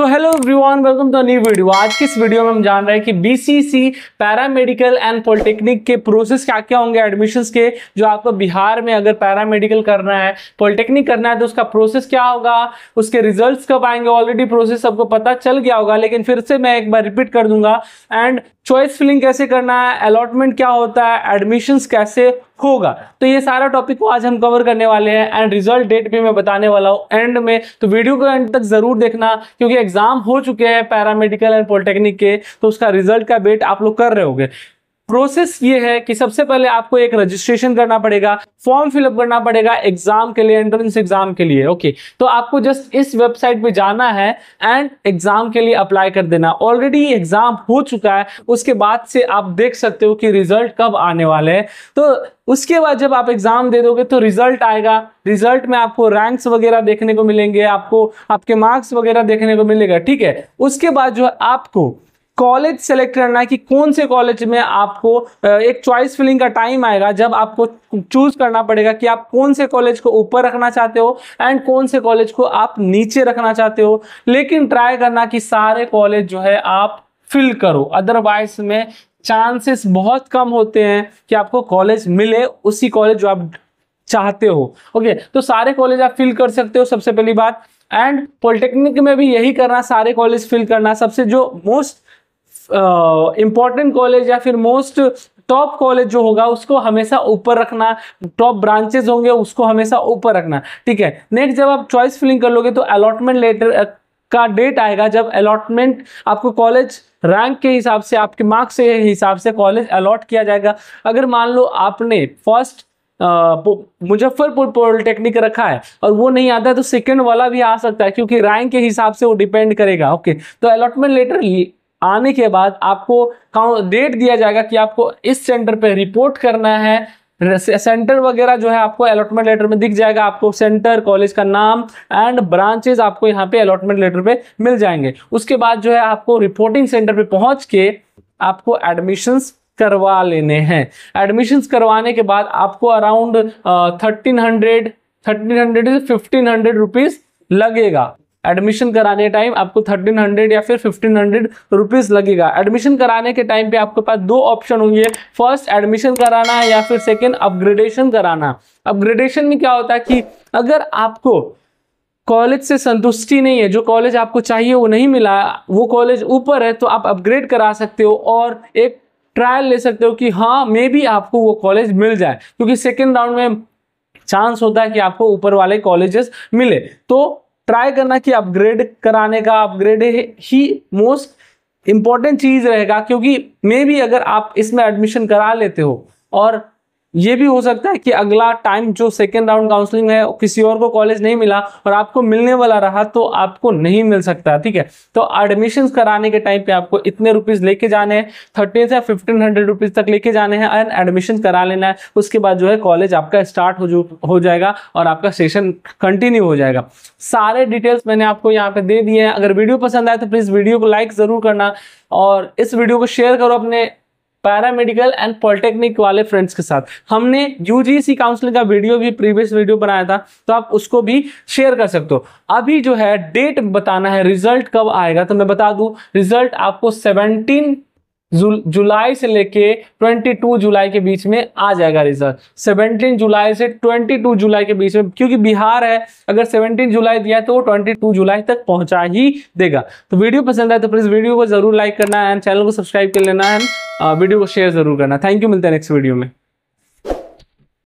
So hello everyone welcome to new video आज की इस वीडियो में हम जान रहे हैं कि बीसीसी पैरामेडिकल एंड पॉलिटेक्निक के प्रोसेस क्या क्या होंगे एडमिशन्स के जो आपको बिहार में अगर पैरामेडिकल करना है पॉलिटेक्निक करना है तो उसका प्रोसेस क्या होगा उसके रिजल्ट्स कब आएंगे ऑलरेडी प्रोसेस सबको पता चल गया होगा लेकिन फिर से मैं एक बार रिपीट कर दूंगा एंड चॉइस फिलिंग कैसे करना है अलॉटमेंट क्या होता है एडमिशन्स कैसे होगा तो ये सारा टॉपिक को आज हम कवर करने वाले हैं एंड रिजल्ट डेट भी मैं बताने वाला हूँ एंड में तो वीडियो को एंड तक जरूर देखना क्योंकि एग्जाम हो चुके हैं पैरामेडिकल एंड पॉलिटेक्निक के तो उसका रिजल्ट का वेट आप लोग कर रहे होंगे प्रोसेस ये है कि सबसे पहले आपको एक रजिस्ट्रेशन करना पड़ेगा फॉर्म फिलअप करना पड़ेगा एग्जाम के लिए एंट्रेंस एग्जाम के लिए ओके okay. तो आपको जस्ट इस वेबसाइट पे जाना है एंड एग्जाम के लिए अप्लाई कर देना ऑलरेडी एग्जाम हो चुका है उसके बाद से आप देख सकते हो कि रिजल्ट कब आने वाले हैं तो उसके बाद जब आप एग्जाम दे दोगे तो रिजल्ट आएगा रिजल्ट में आपको रैंक्स वगैरह देखने को मिलेंगे आपको आपके मार्क्स वगैरह देखने को मिलेगा ठीक है उसके बाद जो है आपको कॉलेज सेलेक्ट करना है कि कौन से कॉलेज में आपको एक चॉइस फिलिंग का टाइम आएगा जब आपको चूज करना पड़ेगा कि आप कौन से कॉलेज को ऊपर रखना चाहते हो एंड कौन से कॉलेज को आप नीचे रखना चाहते हो लेकिन ट्राई करना कि सारे कॉलेज जो है आप फिल करो अदरवाइज में चांसेस बहुत कम होते हैं कि आपको कॉलेज मिले उसी कॉलेज जो आप चाहते हो ओके okay, तो सारे कॉलेज आप फिल कर सकते हो सबसे पहली बात एंड पॉलिटेक्निक में भी यही करना सारे कॉलेज फिल करना सबसे जो मोस्ट इम्पॉर्टेंट कॉलेज या फिर मोस्ट टॉप कॉलेज जो होगा उसको हमेशा ऊपर रखना टॉप ब्रांचेज होंगे उसको हमेशा ऊपर रखना ठीक है नेक्स्ट जब आप चॉइस फिलिंग कर लोगे तो अलॉटमेंट लेटर का डेट आएगा जब अलॉटमेंट आपको कॉलेज रैंक के हिसाब से आपके मार्क्स के हिसाब से कॉलेज अलॉट किया जाएगा अगर मान लो आपने फर्स्ट मुजफ्फरपुर पॉलिटेक्निक रखा है और वो नहीं आता है तो सेकेंड वाला भी आ सकता है क्योंकि रैंक के हिसाब से वो डिपेंड करेगा ओके तो अलॉटमेंट लेटर आने के बाद आपको डेट दिया जाएगा कि आपको इस सेंटर पे रिपोर्ट करना है सेंटर वगैरह जो है आपको अलॉटमेंट लेटर में दिख जाएगा आपको सेंटर कॉलेज का नाम एंड ब्रांचेज आपको यहाँ पे अलॉटमेंट लेटर पे मिल जाएंगे उसके बाद जो है आपको रिपोर्टिंग सेंटर पे पहुंच के आपको एडमिशंस करवा लेने हैं एडमिशंस करवाने के बाद आपको around thirteen hundred thirteen hundred से फिफ्टीन हंड्रेड रुपीज़ लगेगा एडमिशन कराने टाइम आपको थर्टीन हंड्रेड या फिर फिफ्टीन हंड्रेड रुपीज़ लगेगा एडमिशन कराने के टाइम पे आपके पास दो ऑप्शन होंगे फर्स्ट एडमिशन कराना है या फिर सेकेंड अपग्रेडेशन कराना अपग्रेडेशन में क्या होता है कि अगर आपको कॉलेज से संतुष्टि नहीं है जो कॉलेज आपको चाहिए वो नहीं मिला वो कॉलेज ऊपर है तो आप अपग्रेड करा सकते हो और एक ट्रायल ले सकते हो कि हाँ मे भी आपको वो कॉलेज मिल जाए क्योंकि सेकेंड राउंड में चांस होता है कि आपको ऊपर वाले कॉलेजेस मिले तो ट्राई करना कि अपग्रेड कराने का अपग्रेड ही मोस्ट इम्पॉर्टेंट चीज़ रहेगा क्योंकि मे भी अगर आप इसमें एडमिशन करा लेते हो और ये भी हो सकता है कि अगला टाइम जो सेकेंड राउंड काउंसलिंग है किसी और को कॉलेज नहीं मिला और आपको मिलने वाला रहा तो आपको नहीं मिल सकता ठीक है तो एडमिशन कराने के टाइम पे आपको इतने रुपीज लेके जाने हैं थर्टीन से फिफ्टीन हंड्रेड रुपीज तक लेके जाने हैं एंड एडमिशन करा लेना है उसके बाद जो है कॉलेज आपका स्टार्ट हो हो जाएगा और आपका सेशन कंटिन्यू हो जाएगा सारे डिटेल्स मैंने आपको यहाँ पे दे दिए हैं अगर वीडियो पसंद आए तो प्लीज़ वीडियो को लाइक ज़रूर करना और इस वीडियो को शेयर करो अपने पैरामेडिकल एंड पॉलिटेक्निक वाले फ्रेंड्स के साथ हमने यूजीसी काउंसलिंग का वीडियो भी प्रीवियस वीडियो बनाया था तो आप उसको भी शेयर कर सकते हो अभी जो है डेट बताना है रिजल्ट कब आएगा तो मैं बता दूं रिजल्ट आपको सेवनटीन जुलाई से लेके 22 जुलाई के बीच में आ जाएगा रिजल्ट 17 जुलाई से 22 जुलाई के बीच में क्योंकि बिहार है अगर 17 जुलाई दिया है तो वो 22 जुलाई तक पहुंचा ही देगा तो वीडियो पसंद आए तो प्लीज़ वीडियो को जरूर लाइक करना है चैनल को सब्सक्राइब कर लेना है वीडियो को शेयर जरूर करना थैंक यू मिलते हैं नेक्स्ट वीडियो में